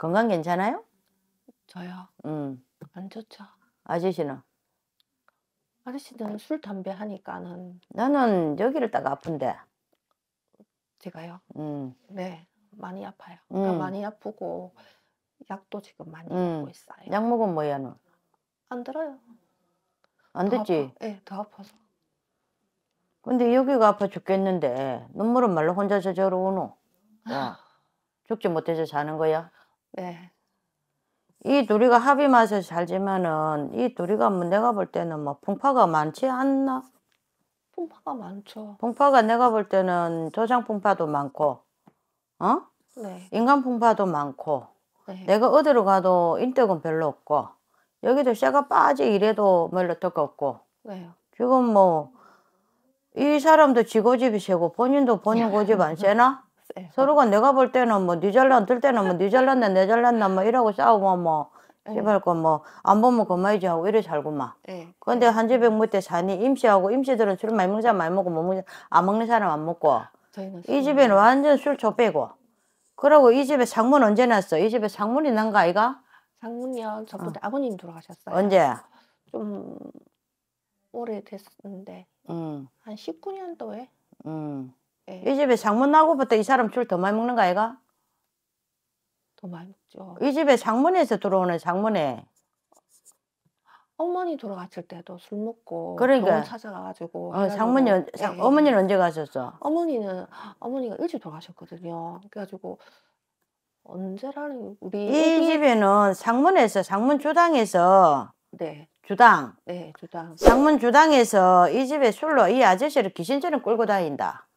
건강 괜찮아요? 저요. 음. 안 좋죠. 아저씨는? 아저씨는 술 담배 하니까는 나는 여기를 딱 아픈데. 제가요. 음. 네. 많이 아파요. 그러니까 음. 많이 아프고 약도 지금 많이 음. 먹고 있어요. 약먹으 뭐야 너? 안 들어요. 안더지 아파. 네, 더 아파서. 근데 여기가 아파 죽겠는데 눈물은 말로 혼자 저절로 노 죽지 못해서 자는 거야? 네. 이 둘이가 합의 맞아서 지만은이 둘이가 뭐 내가 볼 때는 뭐 풍파가 많지 않나? 풍파가 많죠. 풍파가 내가 볼 때는 조상 풍파도 많고, 어? 네. 인간 풍파도 많고, 네. 내가 어디로 가도 인덕은 별로 없고, 여기도 쇠가 빠지 이래도 별로 뭐 뜨겁고, 네. 지금 뭐, 이 사람도 지 고집이 세고, 본인도 본인 고집 안 세나? 했어요. 예. 서로가 내가 볼 때는 뭐 뉴질랜드 뜰 때는 뭐 뉴질랜드 뉴질랜드뭐 이러고 싸우고 뭐 씨발 예. 거뭐안 그 보면 그만이지 하고 이래 살고만. 네. 근데 한 집에 못때 사니 임시하고 임시들은 술 많이 먹자 많이 먹고 못 먹자 안 먹는 사람 안 먹고. 이 집에는 완전 술 초빼고 그러고 이 집에 상문 언제 났어? 이 집에 상문이 난 거 아이가? 상문이요. 저보다 어. 아버님 돌아가셨어요. 언제? 좀 오래됐는데. 음. 한 19년도에. 음. 예. 이 집에 장문 나고부터 이 사람 줄더 많이 먹는 거 아이가? 더 많이 먹죠. 이 집에 장문에서 들어오는 장문에 어머니 돌아가실 때도 술 먹고 그러니까. 병원 찾아가가지고 어, 장문 연, 장, 예, 예. 어머니는 언제 가셨어? 어머니는 어머니가 일찍 돌아가셨거든요. 그래가지고 언제라는 우리 이 집에는 장문에서 장문 주당에서 네 주당 네 주당 장문 주당에서 이 집에 술로 이 아저씨를 귀신처럼 끌고 다닌다.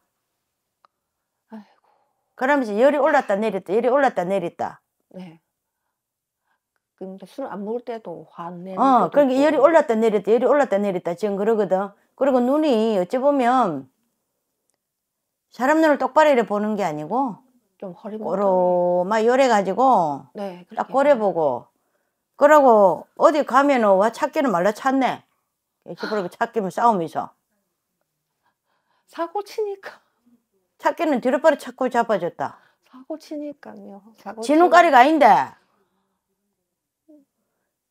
그러면서 열이 올랐다 내렸다 열이 올랐다 내렸다. 네. 근데 그러니까 술안 먹을 때도 화내는. 어, 그러니까 열이 올랐다 내렸다 열이 올랐다 내렸다 지금 그러거든. 그리고 눈이 어찌 보면 사람 눈을 똑바로 이렇게 보는 게 아니고 좀 허리만 로막 열해 가지고 네, 딱 꼬려 보고 그러고 어디 가면은 와 찾기는 말라 찾네. 이렇게 그러고 찾기면 싸움이죠. 사고 치니까. 사기는뒤로빠리 찾고 잡아줬다. 사고 치니까요. 사고 지 눈가리가 아닌데.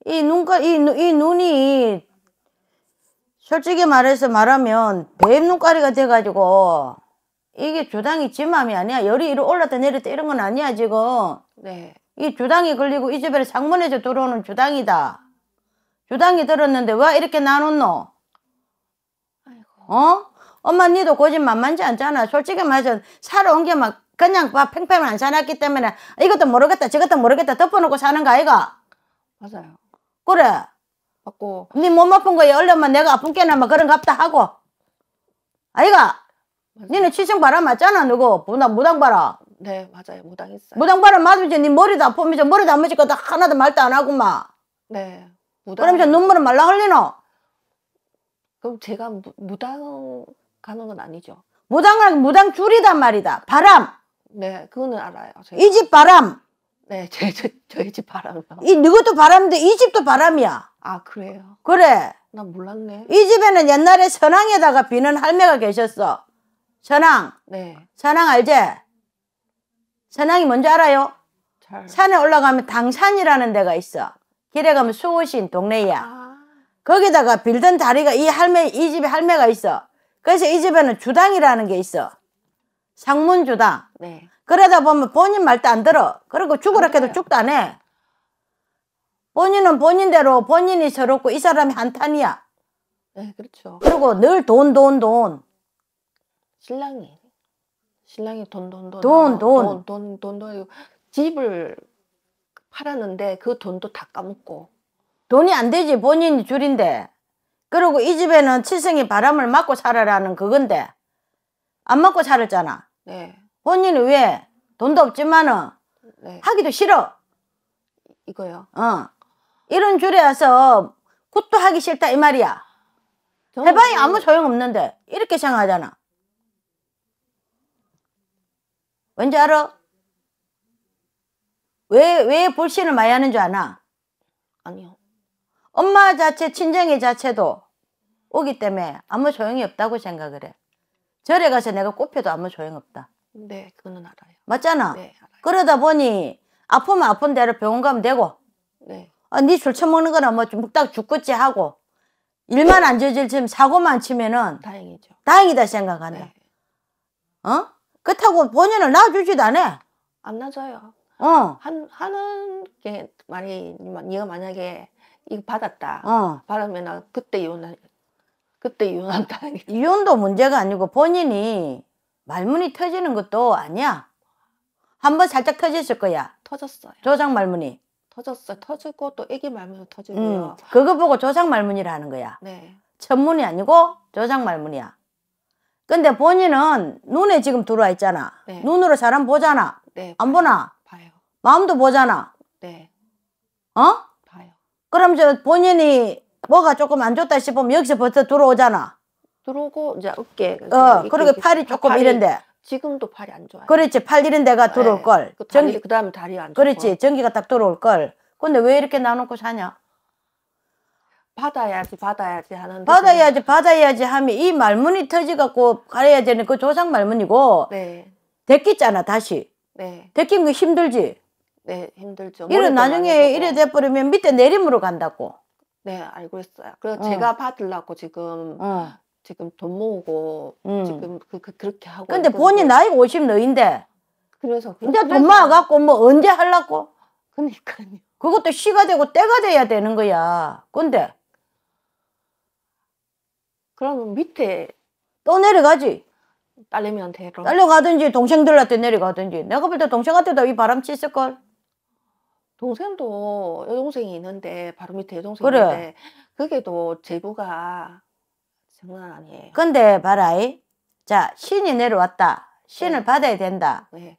이 눈가 이, 이 눈이 솔직히 말해서 말하면 뱀 눈가리가 돼가지고 이게 주당이 지마이 아니야. 열이 이리 올랐다 내렸다 이런 건 아니야 지금. 네. 이 주당이 걸리고 이 집에 상문에서 들어오는 주당이다. 주당이 들었는데 왜 이렇게 나눴노? 아이고. 어? 엄마 니도 고집 만만치 않잖아. 솔직히 말해서 살아온 게 막 그냥 막 팽팽을 안 사놨기 때문에 이것도 모르겠다 저것도 모르겠다 덮어놓고 사는 거 아이가? 맞아요. 그래. 맞고. 니몸 네 아픈 거에 얼른 내가 아픈 게나 막 뭐 그런 갑다 하고. 아이가? 맞아요. 니는 치성 바람 맞잖아 누구? 무당, 무당 바람. 네 맞아요 무당했어요. 무당 바람 맞으면 니 머리도 아프면서 머리도 안 맞을 거다 하나도 말도 안 하고 막. 네. 무당. 그러면서 눈물은 말라 흘리노? 그럼 제가 무, 무당 가는 건 아니죠. 무당은 무당 줄이단 말이다. 바람. 네, 그거는 알아요. 이 집 바람. 네, 저, 저, 저희 집 바람이요. 이 누구도 바람인데 이 집도 바람이야. 아, 그래요? 그래. 난 몰랐네. 이 집에는 옛날에 선왕에다가 비는 할매가 계셨어. 선왕. 네. 선왕 알제? 선왕이 뭔지 알아요? 잘. 산에 올라가면 당산이라는 데가 있어. 길에 가면 수호신 동네야. 아... 거기다가 빌던 다리가 이 할매, 이 집에 할매가 있어. 그래서 이 집에는 주당이라는 게 있어. 상문 주당. 네. 그러다 보면 본인 말도 안 들어. 그리고 죽으라 해도 죽도 안 해. 본인은 본인대로 본인이 서럽고 이 사람이 한탄이야. 네, 그렇죠. 그리고 늘 돈, 돈, 돈. 신랑이. 신랑이 돈, 돈, 돈. 돈, 돈. 돈, 돈, 돈, 돈. 집을 팔았는데 그 돈도 다 까먹고. 돈이 안 되지, 본인이 줄인데. 그리고 이 집에는 칠성이 바람을 맞고 살아라는 그건데 안 맞고 살았잖아. 네. 본인은 왜 돈도 없지만은 네. 하기도 싫어. 이거요. 어. 이런 줄에 와서 굿도 하기 싫다 이 말이야. 해방이 아무 소용 없는데 이렇게 생각하잖아. 왠지 알아? 왜왜 불신을 많이 하는 줄 아나? 아니요. 엄마 자체 친정의 자체도 오기 때문에 아무 소용이 없다고 생각을 해. 절에 가서 내가 꼽혀도 아무 소용없다. 네, 그거는 알아요. 맞잖아. 네, 알아요. 그러다 보니 아프면 아픈 대로 병원 가면 되고. 네. 아, 네술 처먹는 거나 뭐 묵다 죽겠지 하고 일만 안 저질 지금 사고만 치면은 다행이죠. 다행이다 생각한다. 네. 어? 그렇다고 본인을 놔주지도 않아. 안 놔줘요. 어. 한 하는 게 말이 얘가 만약에 이거 받았다. 어. 받으면 그때 이혼한 그때 이혼한다. 이혼도 문제가 아니고 본인이 말문이 터지는 것도 아니야. 한번 살짝 터졌을 거야. 터졌어요. 조상 말문이. 터졌어. 터지고 또 애기 말문도 터지고요. 음, 그거 보고 조상 말문이라 는 거야. 네. 천문이 아니고 조상 말문이야. 근데 본인은 눈에 지금 들어와 있잖아. 네. 눈으로 사람 보잖아. 네, 안 봐요. 보나? 봐요. 마음도 보잖아. 네. 어? 그럼 저 본인이 뭐가 조금 안 좋다 싶으면 여기서 벌써 들어오잖아. 들어오고 이제 어깨. 어, 그리고 팔이 조금 팔이, 이런데. 지금도 팔이 안 좋아요. 그렇지, 팔 이런데가 네, 들어올 네. 걸. 그 다리, 그다음에 다리 안. 그렇지, 전기가 딱 들어올 걸. 근데 왜 이렇게 나놓고 사냐? 받아야지, 받아야지 하는데. 받아야지, 받아야지 하면 이 말문이 터져갖고 가야 려 되는 그 조상 말문이고. 네. 데끼잖아, 다시. 네. 데낀 거 힘들지. 네, 힘들죠. 이래 나중에 이래 돼버리면 밑에 내림으로 간다고. 네, 알고 있어요. 그래서 어. 제가 받으려고 지금 어. 지금 돈 모으고 음. 지금 그, 그, 렇게 하고. 근데 본인 나이가 50 너인데. 그래서 근데 돈 모아갖고 뭐 언제 할라고? 그러니까 그것도 시가 되고 때가 돼야 되는 거야. 근데 그러면 밑에 또 내려가지. 딸내미한테 딸려 가든지 동생들한테 내려가든지 내가 볼 때 동생한테도 이 바람치 을걸 동생도 여동생이 있는데 바로 밑에 여동생이 그 있는데 그게도 제부가 장난 아니에요. 근데 봐라이. 자, 신이 내려왔다. 신을 네. 받아야 된다. 네.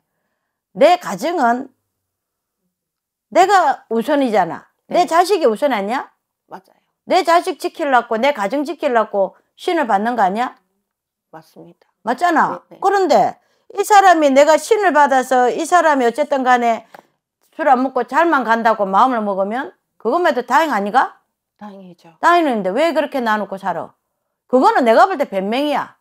내 가정은 내가 우선이잖아. 네. 내 자식이 우선 아니야? 맞아요. 내 자식 지키려고 내 가정 지키려고 신을 받는 거 아니야? 맞습니다. 맞잖아. 네, 네. 그런데 이 사람이 내가 신을 받아서 이 사람이 어쨌든 간에 술안 먹고 잘만 간다고 마음을 먹으면 그것만도 다행 아니가? 다행이죠. 다행인데 왜 그렇게 나누고 살아? 그거는 내가 볼 때 변명이야.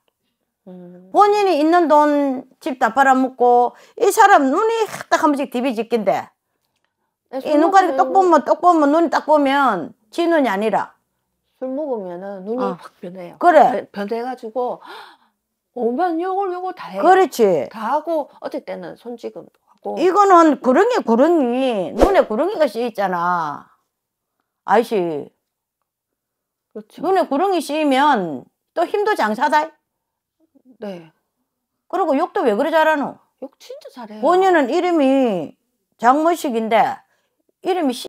음. 본인이 있는 돈 집 다 팔아먹고 이 사람 눈이 딱 한 번씩 디비짓긴데 네, 이 눈가리 똑 보면 똑 보면 눈이 딱 보면 지 눈이 아니라 술먹으면 눈이 어. 확 변해요. 그래. 변, 변해가지고 오면 요걸 요걸 다 해. 그렇지. 다 하고 어떨 때손지금 같고 이거는 구렁이 구렁이 눈에 구렁이가 씌있잖아 아이씨 그렇죠. 눈에 구렁이 씌면 또 힘도 장사다 네 그리고 욕도 왜 그래 잘하노 욕 진짜 잘해요 본인은 이름이 장모식인데 이름이 씨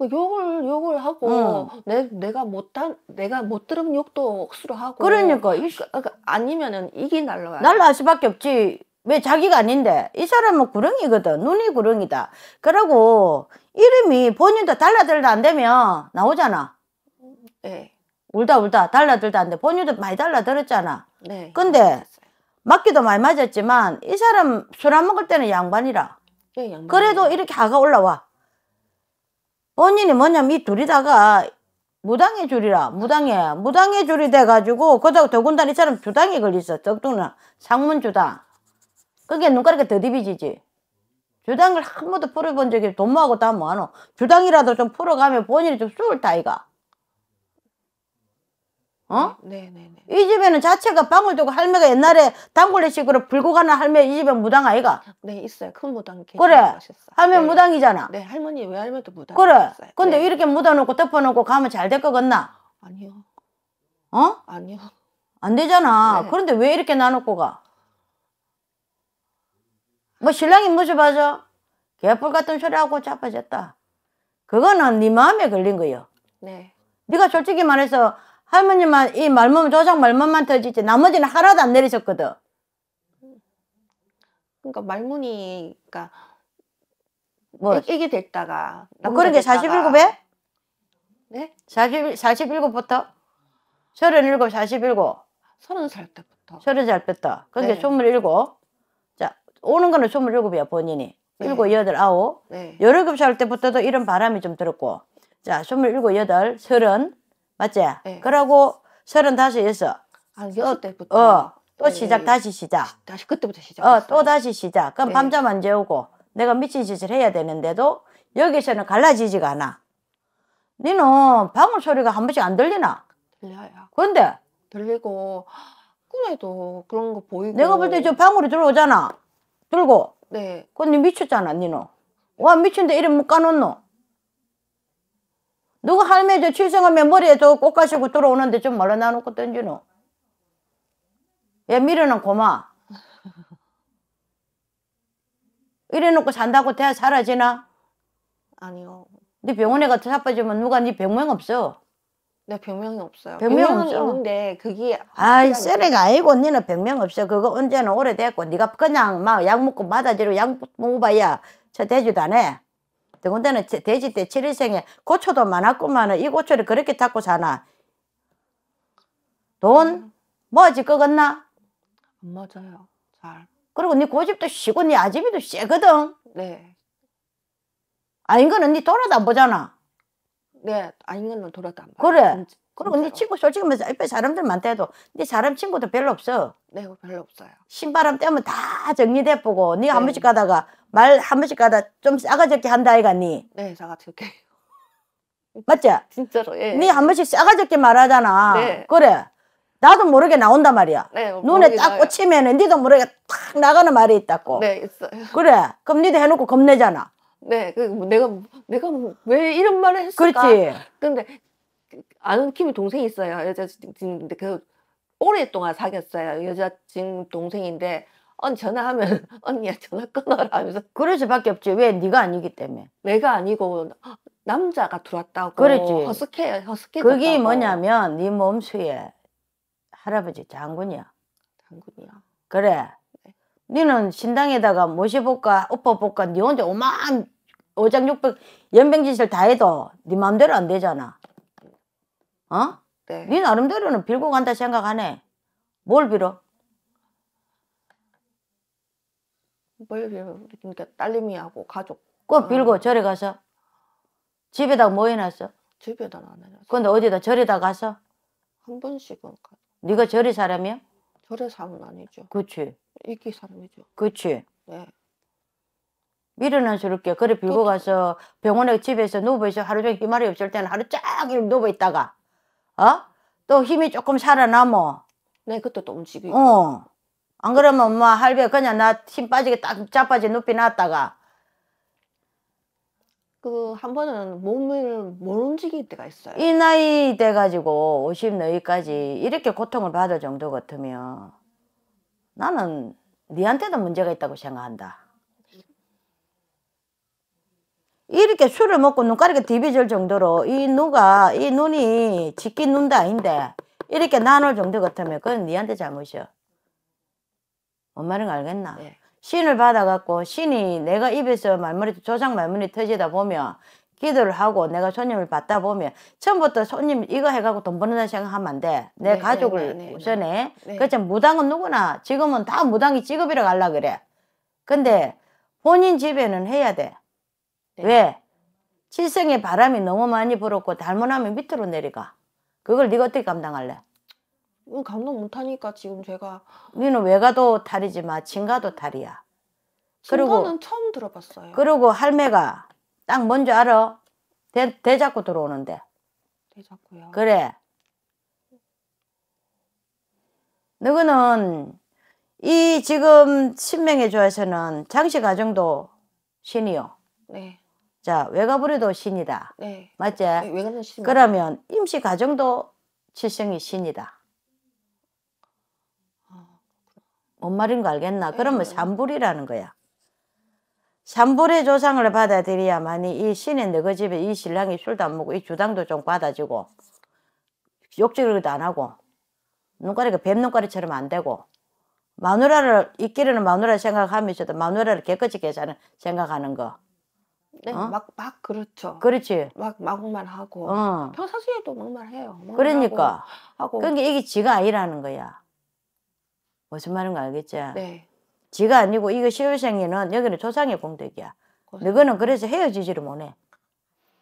그 욕을 욕을 하고 응. 내 내가 못한 내가 못들으 욕도 억수로 하고 그러니까, 그러니까 아니면은 이기 날라 날라할 수밖에 없지 왜 자기가 아닌데 이 사람은 구렁이거든 눈이 구렁이다 그러고 이름이 본인도 달라들다 안 되면 나오잖아 네. 울다 울다 달라들다 안돼 본인도 많이 달라들었잖아 네. 근데 맞기도 많이 맞았지만 이 사람 술 안 먹을 때는 양반이라 네, 그래도 이렇게 하가 올라와 본인이 뭐냐면 이 둘이다가 무당의 줄이라 무당의 무당의 줄이 돼가지고 그다음 더군다나 이 사람 주당이 걸렸어 적둥나 상문 주당 그게 눈가리가 더 디비지지. 주당 을한 번도 풀어본 적이 돈 모하고 다 뭐하노. 주당이라도 좀 풀어가면 본인이 좀쏠 타이가. 어? 네네네. 네, 네. 이 집에는 자체가 방울 두고 할매가 옛날에 단골레식으로 불고 가는 할매 이 집에 무당 아이가? 네 있어요. 큰 무당 그래. 할매 네. 무당이잖아. 네 할머니 외할매도 무당. 그래. 있어요. 근데 네. 이렇게 묻어놓고 덮어놓고 가면 잘될것 같나? 아니요. 어? 아니요. 안 되잖아. 네. 그런데 왜 이렇게 나놓고 가? 뭐 신랑이 무슨 봐서 개뿔 같은 소리하고 자빠졌다. 그거는 네 마음에 걸린 거요. 예 네. 네가 솔직히 말해서 할머니만 이 말몸 조상 말몸만 터지지 나머지는 하나도 안 내리셨거든. 그러니까 말문이 그니까뭐애게 됐다가 뭐 그런 게 47배? 네? 40 47부터 37, 47. 30살 때부터. 30살 때부터. 그 그러니까 네. 27. 오는 거는 스물일곱이야 본인이. 네. 일곱, 여덟, 아홉. 네. 열일곱 살 때부터도 이런 바람이 좀 들었고. 자, 스물일곱, 여덟, 서른. 맞지? 네. 그러고 서른다섯, 여섯. 한 아, 때부터. 어. 또 네. 시작, 다시 시작. 다시 그때부터 시작. 어, 또 다시 시작. 그럼 네. 밤잠 안 재우고 내가 미친 짓을 해야 되는데도 여기서는 갈라지지가 않아. 니는 방울 소리가 한 번씩 안 들리나? 들려요. 근데? 들리고, 꿈에도 그런 거 보이고. 내가 볼 때 저 방울이 들어오잖아. 들고. 네. 근니 미쳤잖아, 니는. 와, 미친데 이름 못 까놓노? 누가 할매 저칠성하면 머리에 저 꽃가시고 들어오는데 좀 말라 나놓고 던지노? 야, 미련은 고마. 이래놓고 산다고 대야 사라지나? 아니요. 네 병원에 가서 자빠지면 누가 네 병명 없어. 네, 병명이 없어요. 변명 이 없는데 그게 아이 쓰레가 아니고 니는 변명 없어. 그거 언제는 오래됐고 네가 그냥 막 약 먹고 맞아지로 약 먹어봐야 저 돼지도 안 해. 더군다 돼지 때 7일생에 고초도 많았구만이 고초를 그렇게 타고 사나. 돈? 음. 뭐지 그건나? 안 맞아요. 잘. 그리고 네 고집도 쉬고 네 아집이도 쎄거든. 네. 아닌 거는 네 돌아다 보잖아. 네, 아닌 건 돌아도 안봐 그래. 음, 그리고 네 친구 솔직히 말해서 옆에 사람들 많다 도네 사람 친구도 별로 없어. 네, 별로 없어요. 신바람 때문다 정리돼 보고 네한 네. 번씩 가다가 말 한 번씩 가다 좀 싸가지게 한다 아이가 니. 네, 싸가지게. 맞지? 진짜로. 예. 네한 번씩 싸가지게 말하잖아. 네. 그래. 나도 모르게 나온단 말이야. 네, 뭐 눈에 딱 나요. 꽂히면은 니도 모르게 탁 나가는 말이 있다고. 네, 있어요. 그래. 그럼 니도 해놓고 겁내잖아. 네, 그 뭐 내가 내가 뭐 왜 이런 말을 했을까? 그렇지. 근데 아는 키미 동생이 있어요. 여자 지금 그 오랫동안 사귀었어요. 여자 지 동생인데 언 전화하면 언니야 전화 끊어라 하면서 그럴 수밖에 없지. 왜 네가 아니기 때문에. 내가 아니고 남자가 들어왔다고. 그렇지. 허스케 허스케. 그게 뭐냐면 네 몸수에 할아버지 장군이야. 장군이야. 그래. 니는 신당에다가 모셔볼까 엎어볼까 니 혼자 오만 오장육백 연병짓을 다 해도 니 마음대로 안 되잖아. 어? 네. 니 나름대로는 빌고 간다 생각하네. 뭘 빌어? 뭘 빌어? 그러니까 딸내미하고 가족. 꼭 아. 빌고 어. 절에 가서 집에다 뭐 해놨어? 집에다 안 해놨어. 근데 어디다 절에다 가서? 한 번씩은 가. 네가 절이 사람이야? 저래 람은 아니죠. 그치. 이기 삶이죠. 그치. 네. 미련스럽게 그래 빌고 그렇죠. 가서 병원에 집에서 누워있 하루 종일 기이 없을 때는 하루 쫙일 누워있다가 어? 또 힘이 조금 살아나면 네 그때 또 움직이고 어. 안 그러면 엄마 뭐 할배 그냥 나 힘 빠지게 딱 자빠지 눕히 놨다가 그한 번은 몸을 못 움직일 때가 있어요. 이 나이 돼 가지고 50 너희까지 이렇게 고통을 받을 정도 같으면 나는 니한테도 문제가 있다고 생각한다. 이렇게 술을 먹고 눈가리가 디비질 정도로 이 누가 이 눈이 짓긴 눈도 아닌데 이렇게 나눌 정도 같으면 그건 니한테 잘못이야. 엄마는 알겠나? 네. 신을 받아갖고 신이 내가 입에서 말머리 조상 말머리 터지다 보면 기도를 하고 내가 손님을 받다 보면 처음부터 손님 이거 해갖고 돈 버는다 생각하면 안 돼. 내 네, 가족을 네, 네, 네. 우선해. 네. 그렇죠. 무당은 누구나 지금은 다 무당이 직업이라 갈라 그래. 근데 본인 집에는 해야 돼. 네. 왜? 칠성에 바람이 너무 많이 불었고 닮은하면 밑으로 내려가. 그걸 네가 어떻게 감당할래? 감동 못하니까 지금 제가 우는 외가도 다이지마 친가도 다이야 그리고 처음 들어봤어요. 그리고 할매가 딱 뭔지 알아? 대, 대자꾸 들어오는데. 대자꾸요. 그래. 너희는 이 지금 신명의 조에서는 장씨 가정도 신이요. 네. 자 외가부리도 신이다. 네. 맞지? 네, 외가부리 신. 그러면 임시 가정도 칠성이 신이다. 뭔 말인 거 알겠나? 그러면 음. 샴불이라는 거야. 샴불의 조상을 받아들여야만이 이 신이 너희 집에 이 신랑이 술도 안 먹고 이 주당도 좀 받아주고 욕조리도 안 하고 눈가리가 뱀눈가리처럼 안 되고 마누라를 있기리는 마누라 생각하면서도 마누라를 깨끗이 계산을 생각하는 거. 네, 어? 막, 막 그렇죠. 그렇지. 막 막말 하고. 어. 평상시에도 막말 해요. 그러니까. 하고. 그러니까 이게 지가 아니라는 거야. 무슨 말인가 알겠지? 네. 지가 아니고 이거 시월생이는 여기는 조상의 공덕이야. 고 너거는 그래서 헤어지지를 못해.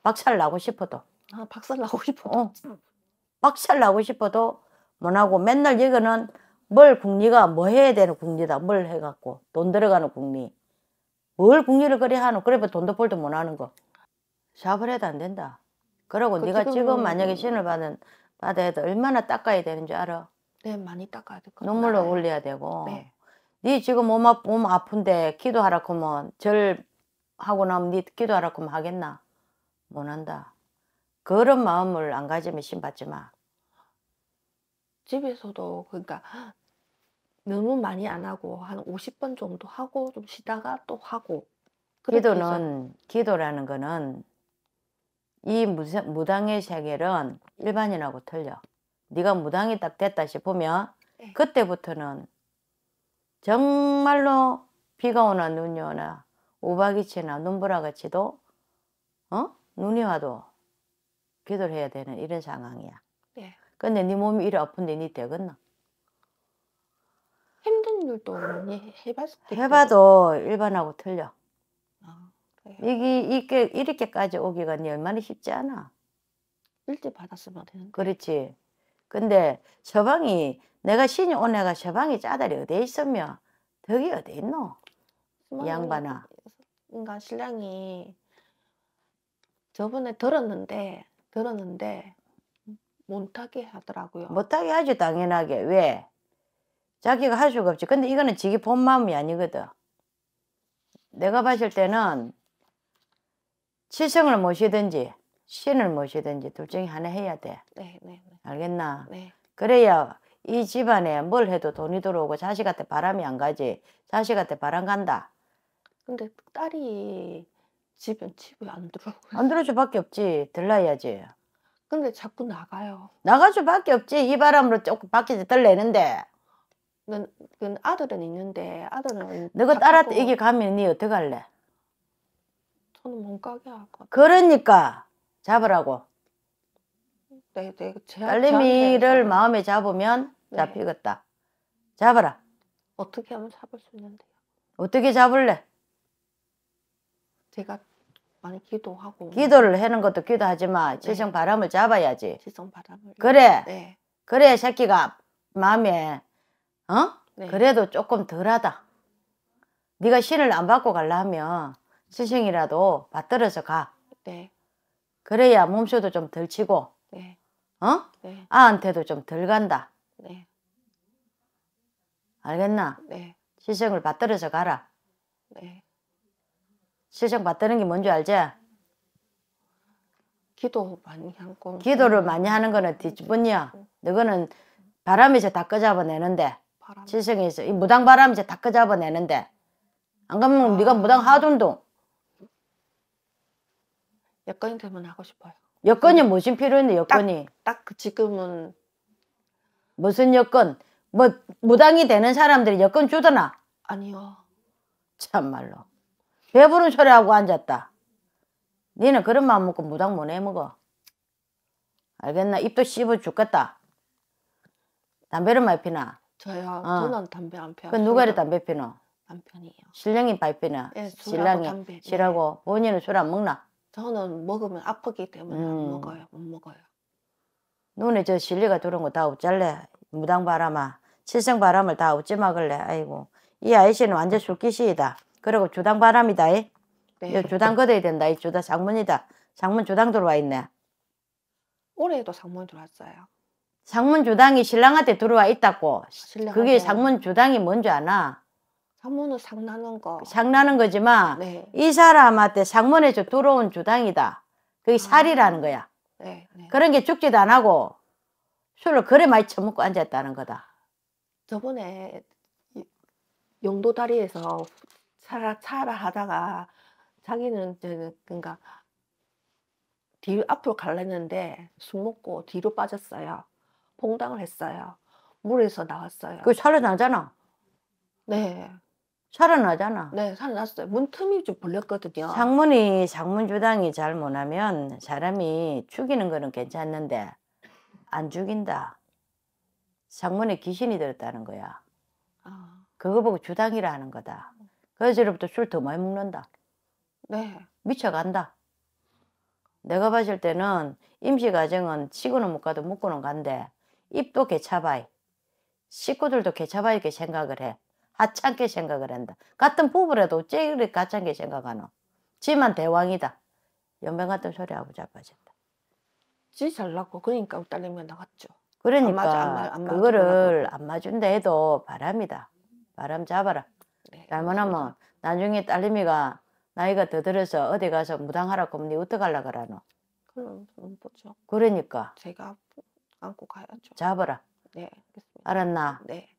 박살 나고 싶어도. 아 박살 나고 싶어. 어. 박살 나고 싶어도 못하고 맨날 이거는 뭘 국리가 뭐 해야 되는 국리다. 뭘 해갖고 돈 들어가는 국리. 뭘 국리를 그래 하는 그래봐 돈도 벌도 못하는 거. 샵을 해도 안 된다. 그러고 그 네가 지금 만약에 신을 받은 받아야 돼 얼마나 닦아야 되는지 알아? 네, 많이 닦아야 될것 같아요. 눈물로 네. 올려야 되고. 네. 네 지금 몸, 아, 몸 아픈데 기도하라 그러면 절 하고 나면 네 기도하라 그러면 하겠나? 못한다. 그런 마음을 안 가지면 신받지 마. 집에서도 그러니까 너무 많이 안 하고 한 50번 정도 하고 좀 쉬다가 또 하고 기도는 기도라는 거는 이 무당의 세계는 일반인하고 틀려. 네가 무당이 딱 됐다 싶으면 네. 그때부터는 정말로 비가 오나 눈이 오나 우박이 치나 눈보라가 치도 어? 눈이 와도 기도를 해야 되는 이런 상황이야. 네. 근데 네 몸이 이래 아픈데 네 되겠나? 힘든 일도 많이 해봤을 때 해봐도 일반하고 틀려. 아, 이게 이게 이렇게까지 오기가 네 얼마나 쉽지 않아. 일찍 받았으면 되는. 그렇지. 근데 서방이 내가 신이 오 애가 서방이 짜다리 어디있으며 덕이 어디 있노? 뭐, 양반아. 그러니까 신랑이 저번에 들었는데 들었는데 못하게 하더라고요. 못하게 하지 당연하게. 왜? 자기가 할 수가 없지. 근데 이거는 지기 본 마음이 아니거든. 내가 봤을 때는 칠성을 모시든지 신을 모시든지 둘 중에 하나 해야 돼. 네, 네, 네. 알겠나? 네. 그래야 이 집안에 뭘 해도 돈이 들어오고 자식한테 바람이 안 가지. 자식한테 바람 간다. 근데 딸이 집은 집에 안 들어오고. 안 들어올 수밖에 없지. 들라야지. 근데 자꾸 나가요. 나갈 수밖에 없지. 이 바람으로 조금 밖에서 떨내는데. 넌, 넌 아들은 있는데 아들은. 너가 딸한테 이게 가면 니 어떡할래? 저는 못 가게 할것 그러니까. 잡으라고. 네, 네, 제, 딸내미를 마음에 잡으면 네. 잡히겠다. 잡아라. 어떻게 하면 잡을 수 있는데요? 어떻게 잡을래? 제가 많이 기도하고 기도를 하는 것도 기도하지만 네. 지성 바람을 잡아야지. 지성 바람을 그래. 네. 그래 새끼가 마음에 어? 네. 그래도 조금 덜하다. 네가 신을 안 받고 갈라면 지성이라도 받들어서 가. 네. 그래야 몸쇼도 좀 덜 치고 네. 어? 네. 아한테도 좀 덜 간다. 네. 알겠나? 네. 시정을 받들어서 가라. 네. 시정 받드는 게 뭔지 알지? 기도 많이 한 거. 기도를 많이 하는 거는 뒷분이야. 네. 너거는 바람에서 다 끄잡아내는데 바람. 시정에서 이 무당 바람에서 다 끄잡아내는데 안 그러면 아. 네가 무당 하둔동 여건이 되면 하고 싶어요. 여건이 무슨 필요했네 여건이. 딱그 지금은 무슨 여건? 뭐 무당이 되는 사람들이 여건 주더나? 아니요. 참말로 배부른 소리하고 앉았다. 니는 그런 마음 먹고 무당 못해 먹어. 알겠나? 입도 씹어 죽겠다. 담배를 많이 피나? 저요. 어. 저는 담배 안 피워. 그 누가 이 담배 피노? 남편이요. 신랑이 많이 피나? 예, 신랑이 담하고 본인은 술 안 먹나? 저는 먹으면 아프기 때문에 안 음. 먹어요. 못 먹어요. 눈에 저 실리가 들어온 거다 웃잘래. 무당 바람아. 칠성 바람을 다 웃지 막을래. 아이고. 이 아이씨는 완전 술기시이다. 그리고 주당 바람이다. 네. 이. 주당 거둬야 된다. 이 주당 장문이다. 장문 주당 들어와 있네. 올해도 장문 들어왔어요. 장문 주당이 신랑한테 들어와 있다고. 신랑한테. 그게 장문 주당이 뭔지 아나? 사모는 상나는 거. 상나는 거지만 네. 이 사람한테 상문에서 들어온 주당이다. 그게 아, 살이라는 거야. 네, 네. 그런 게 죽지도 안 하고 술을 그래 많이 처먹고 앉았다는 거다. 저번에 용도다리에서 차라 차라 하다가 자기는 그러니까 뒤 앞으로 갈랬는데 술 먹고 뒤로 빠졌어요. 봉당을 했어요. 물에서 나왔어요. 그 살려나잖아. 네. 살아나잖아. 네, 살아났어요. 문틈이 좀 벌렸거든요. 장문이 장문 주당이 잘 못하면 사람이 죽이는 거는 괜찮는데 안 죽인다. 장문에 귀신이 들었다는 거야. 아. 그거 보고 주당이라 하는 거다. 그래서부터 술 더 많이 먹는다. 네. 미쳐간다. 내가 봤을 때는 임시가정은 치고는 못 가도 묵고는 간대. 입도 개차바이. 식구들도 개차바이게 생각을 해. 하찮게 생각을 한다. 같은 부부라도 어째 그리 가찮게 생각하노. 지만 대왕이다. 연병 같은 소리하고 자빠졌다지 잘났고 그러니까 딸내미 나갔죠. 그러니까 안 맞아, 안 맞, 안 그거를 안 맞준다 해도 바람이다. 바람 잡아라. 네, 잘못하면 맞습니 나중에 딸내미가 나이가 더 들어서 어디 가서 무당하라고 하면 니 어떡하려 그러노? 그럼 보죠. 그러니까. 제가 안고 가야죠. 잡아라. 네, 알겠습니다. 알았나? 네.